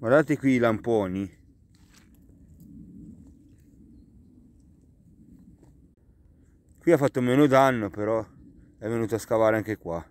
guardate qui i lamponi qui ha fatto meno danno però è venuto a scavare anche qua